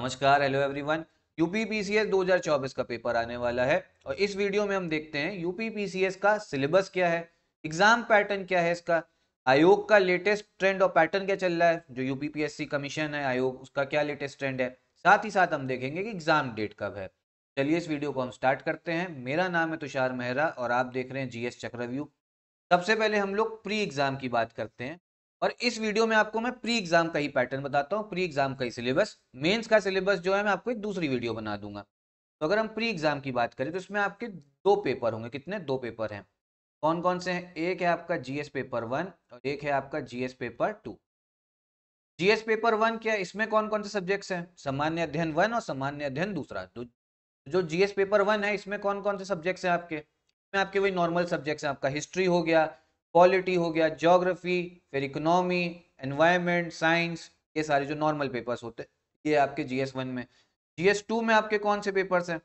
नमस्कार hello everyone UPPCS 2024 का paper आने वाला है और इस वीडियो में हम देखते हैं यूपीपीसीएस का सिलेबस क्या है एग्जाम पैटर्न क्या है इसका आयोग का लेटेस्ट ट्रेंड और पैटर्न क्या चल रहा है जो यूपीपीएससी कमीशन है आयोग उसका क्या लेटेस्ट ट्रेंड है साथ ही साथ हम देखेंगे कि एग्जाम डेट कब है चलिए इस वीडियो को हम स्टार्ट करते हैं मेरा नाम है तुषार मेहरा और आप देख रहे हैं जीएस चक्रव्यू सबसे पहले हम लोग प्री एग्जाम की बात करते हैं और इस वीडियो में आपको मैं प्री एग्जाम का ही पैटर्न बताता हूँ प्री एग्जाम का ही सिलेबस मेंस का सिलेबस जो है मैं आपको एक दूसरी वीडियो बना दूंगा तो अगर हम प्री एग्जाम की बात करें तो इसमें आपके दो पेपर होंगे कितने दो पेपर हैं कौन कौन से हैं एक है आपका जीएस पेपर वन और एक है आपका GS paper two GS paper one क्या इसमें कौन कौन से सब्जेक्ट्स हैं सामान्य अध्ययन वन और सामान्य अध्ययन दूसरा तो जो जीएस पेपर वन है इसमें कौन कौन से सब्जेक्ट्स हैं आपके इसमें आपके वही नॉर्मल सब्जेक्ट्स हैं आपका हिस्ट्री हो गया पॉलिटी हो गया जोग्राफी फिर इकोनॉमी एनवायरमेंट साइंस ये सारे जो नॉर्मल पेपर्स होते हैं ये आपके एस वन में एस टू में आपके कौन से पेपर्स हैं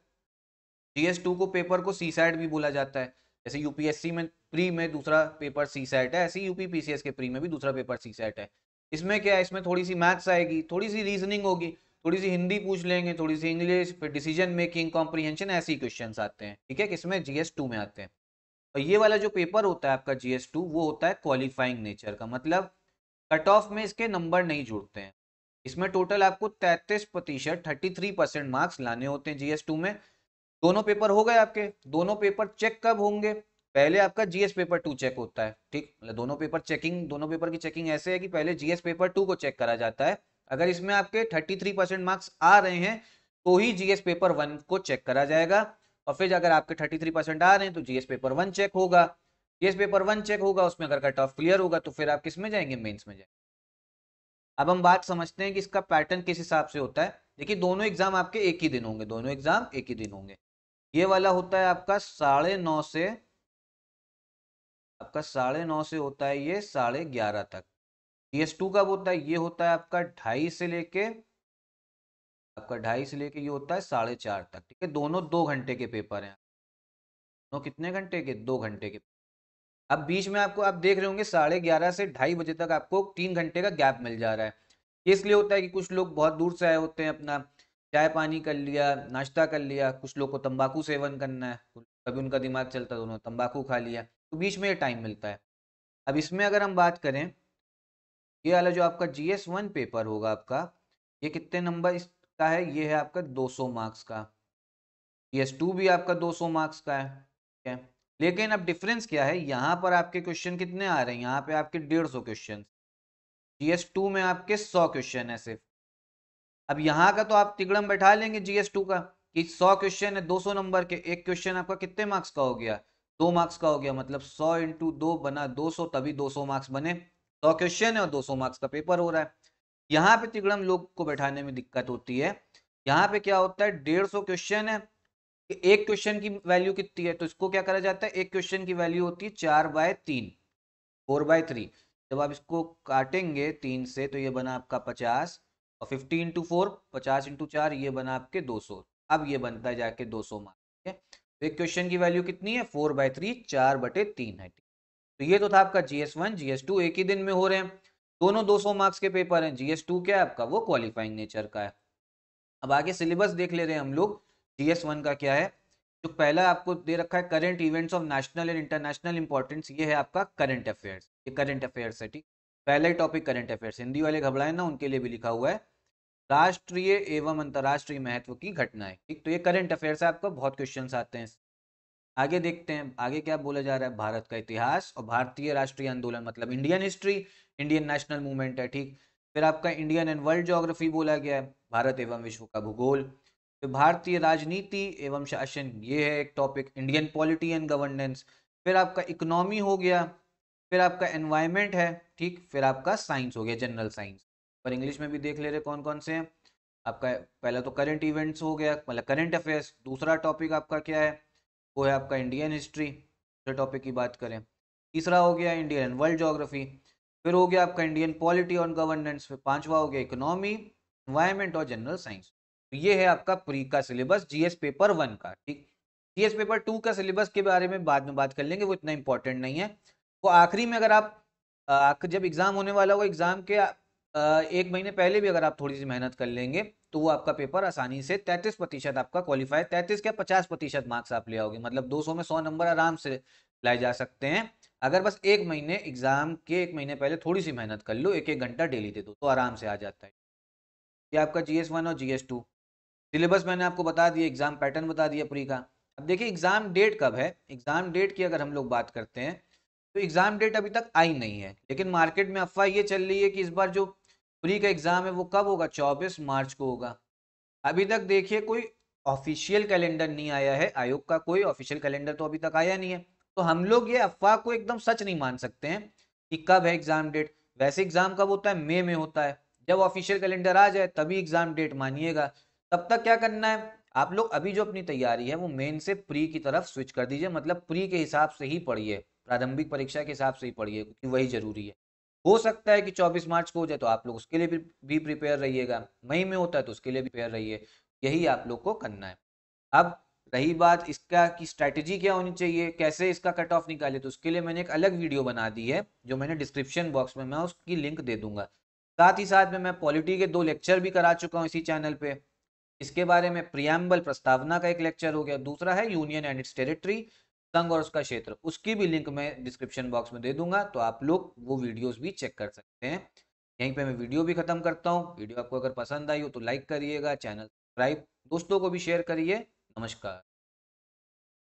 एस टू को पेपर को सी साइड भी बोला जाता है जैसे यूपीएससी में प्री में दूसरा पेपर सी सेट है ऐसे ही यूपी पीसीएस के प्री में भी दूसरा पेपर सी सेट है इसमें क्या है इसमें थोड़ी सी मैथ्स आएगी थोड़ी सी रीजनिंग होगी थोड़ी सी हिंदी पूछ लेंगे थोड़ी सी इंग्लिश फिर डिसीजन मेकिंग कॉम्प्रीहेंशन ऐसे ही क्वेश्चन आते हैं ठीक है किसमें जीएस टू में आते हैं और ये वाला जो पेपर होता है आपका जीएस टू वो होता है क्वालिफाइंग नेचर का मतलब कट ऑफ में इसके नंबर नहीं जुड़ते हैं इसमें टोटल आपको तैतीस प्रतिशत थर्टी थ्री परसेंट मार्क्स लाने होते हैं जीएस टू में दोनों पेपर हो गए आपके दोनों पेपर चेक कब होंगे पहले आपका जीएस पेपर टू चेक होता है ठीक मतलब दोनों पेपर चेकिंग दोनों पेपर की चेकिंग ऐसे है कि पहले जीएस पेपर टू को चेक करा जाता है अगर इसमें आपके थर्टी थ्री परसेंट मार्क्स आ रहे हैं तो ही जीएस पेपर वन को चेक करा जाएगा और फिर अगर आपके 33 परसेंट आ रहे हैं तो जीएस पेपर वन चेक होगा जीएस पेपर वन चेक होगा उसमें अगर कट ऑफ क्लियर होगा तो फिर आप किस में जाएंगे मेन्स में जाएंगे अब हम बात समझते हैं कि इसका पैटर्न किस हिसाब से होता है देखिए दोनों एग्जाम आपके एक ही दिन होंगे दोनों एग्जाम एक ही दिन होंगे ये वाला होता है आपका साढ़े नौ से आपका साढ़े नौ से होता है ये साढ़े ग्यारह तक जीएस टू का होता है ये होता है आपका ढाई से लेके आपका ढाई से लेके ये होता है साढ़े चार तक ठीक है दोनों दो घंटे के पेपर हैं दोनों कितने घंटे के दो घंटे के अब बीच में आपको आप देख रहे होंगे साढ़े ग्यारह से ढाई बजे तक आपको तीन घंटे का गैप मिल जा रहा है ये इसलिए होता है कि कुछ लोग बहुत दूर से आए होते हैं अपना चाय पानी कर लिया नाश्ता कर लिया कुछ लोग को तंबाकू सेवन करना है कभी उनका दिमाग चलता है तो उन्होंने तंबाकू खा लिया तो बीच में ये टाइम मिलता है अब इसमें अगर हम बात करें ये वाला जो आपका जी एस वन पेपर होगा आपका ये कितने नंबर इस का है ये है आपका 200 मार्क्स का एस टू भी आपका 200 मार्क्स का है ठीक है लेकिन अब डिफरेंस क्या है यहाँ पर आपके क्वेश्चन कितने आ रहे हैं यहाँ पे आपके डेढ़ सौ क्वेश्चन जीएस टू में आपके सौ क्वेश्चन है सिर्फ अब यहाँ का तो आप तिगड़म बैठा लेंगे जीएस टू का कि सौ क्वेश्चन है दो सौ नंबर के एक क्वेश्चन आपका कितने मार्क्स का हो गया दो मार्क्स का हो गया मतलब सौ इंटू दो बना 200 तभी 200 मार्क्स बने सौ क्वेश्चन है और 200 मार्क्स का पेपर हो रहा है यहाँ पे तिगड़म लोग को बैठाने में दिक्कत होती है यहाँ पे क्या होता है डेढ़ सौ क्वेश्चन है एक क्वेश्चन की वैल्यू कितनी है तो इसको क्या करा जाता है एक क्वेश्चन की वैल्यू होती है चार बाय तीन फोर बाय थ्री जब आप इसको काटेंगे तीन से तो ये बना आपका पचास और फिफ्टी इंटू फोर पचास इंटू चार ये बना आपके दो सौ अब ये बनता है जाके दो सौ मार्क ठीक है तो एक क्वेश्चन की वैल्यू कितनी है फोर बाय थ्री चार बटे तीन है तो ये तो था आपका GS one G S two एक ही दिन में हो रहे हैं दोनों 200 मार्क्स के पेपर हैं जीएस टू क्या है आपका वो क्वालिफाइंग नेचर का है अब आगे सिलेबस देख ले रहे हैं हम लोग जीएस वन का क्या है जो पहला आपको दे रखा है current events of national and international importance ये है आपका करंट अफेयर्स ये करंट अफेयर्स है ठीक पहला ही टॉपिक करंट अफेयर्स हिंदी वाले घबराए ना उनके लिए भी लिखा हुआ है राष्ट्रीय एवं अंतर्राष्ट्रीय महत्व की घटनाएं ठीक तो ये करंट अफेयर्स है आपका बहुत क्वेश्चन आते हैं आगे देखते हैं आगे क्या बोला जा रहा है भारत का इतिहास और भारतीय राष्ट्रीय आंदोलन मतलब Indian history Indian national movement है ठीक फिर आपका इंडियन एंड वर्ल्ड जोग्राफी बोला गया है भारत एवं विश्व का भूगोल फिर भारतीय राजनीति एवं शासन ये है एक topic Indian polity and governance फिर आपका इकोनॉमी हो गया फिर आपका एनवायरमेंट है ठीक फिर आपका साइंस हो गया जनरल साइंस पर इंग्लिश में भी देख ले रहे कौन कौन से हैं आपका पहला तो करंट इवेंट्स हो गया मतलब करंट अफेयर्स दूसरा टॉपिक आपका क्या है वो है आपका इंडियन हिस्ट्री दूसरे टॉपिक की बात करें तीसरा हो गया इंडियन वर्ल्ड जोग्राफी फिर हो गया आपका इंडियन पॉलिटी और गवर्नेंस फिर पांचवा हो गया इकोनॉमी इन्वायरमेंट और जनरल साइंस तो ये है आपका प्री का सिलेबस जीएस पेपर वन का ठीक जीएस पेपर टू का सिलेबस के बारे में बाद में बात कर लेंगे वो इतना इंपॉर्टेंट नहीं है वो आखिरी में अगर आप आ, जब एग्जाम होने वाला होगा एग्जाम के आ, एक महीने पहले भी अगर आप थोड़ी सी मेहनत कर लेंगे तो वो आपका पेपर आसानी से तैतीस प्रतिशत आपका क्वालिफाई तैतीस क्या पचास प्रतिशत मार्क्स आप ले आओगे मतलब दो सौ में सौ नंबर आराम से लाए जा सकते हैं अगर बस एक महीने एग्जाम के एक महीने पहले थोड़ी सी मेहनत कर लो एक एक घंटा डेली दे दो तो आराम से आ जाता है ये आपका जी एस वन और जी एस टू सिलेबस मैंने आपको बता दिया एग्जाम पैटर्न बता दिया प्री का अब देखिए एग्जाम डेट कब है एग्जाम डेट की अगर हम लोग बात करते हैं तो एग्जाम डेट अभी तक आई नहीं है लेकिन मार्केट में अफवाह ये चल रही है कि इस बार जो प्री का एग्ज़ाम है वो कब होगा चौबीस मार्च को होगा अभी तक देखिए कोई ऑफिशियल कैलेंडर नहीं आया है आयोग का कोई ऑफिशियल कैलेंडर तो अभी तक आया नहीं है तो हम लोग ये अफवाह को एकदम सच नहीं मान सकते हैं कि कब है एग्ज़ाम डेट वैसे एग्ज़ाम कब होता है मे में होता है जब ऑफिशियल कैलेंडर आ जाए तभी एग्ज़ाम डेट मानिएगा तब तक क्या करना है आप लोग अभी जो अपनी तैयारी है वो मेन से प्री की तरफ स्विच कर दीजिए मतलब प्री के हिसाब से ही पढ़िए प्रारंभिक परीक्षा के हिसाब से ही पढ़िए क्योंकि वही जरूरी है हो सकता है कि 24 मार्च को हो जाए तो आप लोग उसके लिए भी प्रिपेयर रहिएगा मई में होता है तो उसके लिए भी प्रिपेयर रहिए यही आप लोग को करना है अब रही बात इसका की स्ट्रैटेजी क्या होनी चाहिए कैसे इसका कट ऑफ निकाले तो उसके लिए मैंने एक अलग वीडियो बना दी है जो मैंने डिस्क्रिप्शन बॉक्स में मैं उसकी लिंक दे दूंगा साथ ही साथ में मैं पॉलिटी के दो लेक्चर भी करा चुका हूँ इसी चैनल पर इसके बारे में प्रियम्बल प्रस्तावना का एक लेक्चर हो गया दूसरा है यूनियन एंड इट्स टेरिटरी संघ और उसका क्षेत्र उसकी भी लिंक मैं डिस्क्रिप्शन बॉक्स में दे दूंगा तो आप लोग वो वीडियोस भी चेक कर सकते हैं यहीं पे मैं वीडियो भी खत्म करता हूँ वीडियो आपको अगर पसंद आई हो तो लाइक करिएगा चैनल सब्सक्राइब दोस्तों को भी शेयर करिए नमस्कार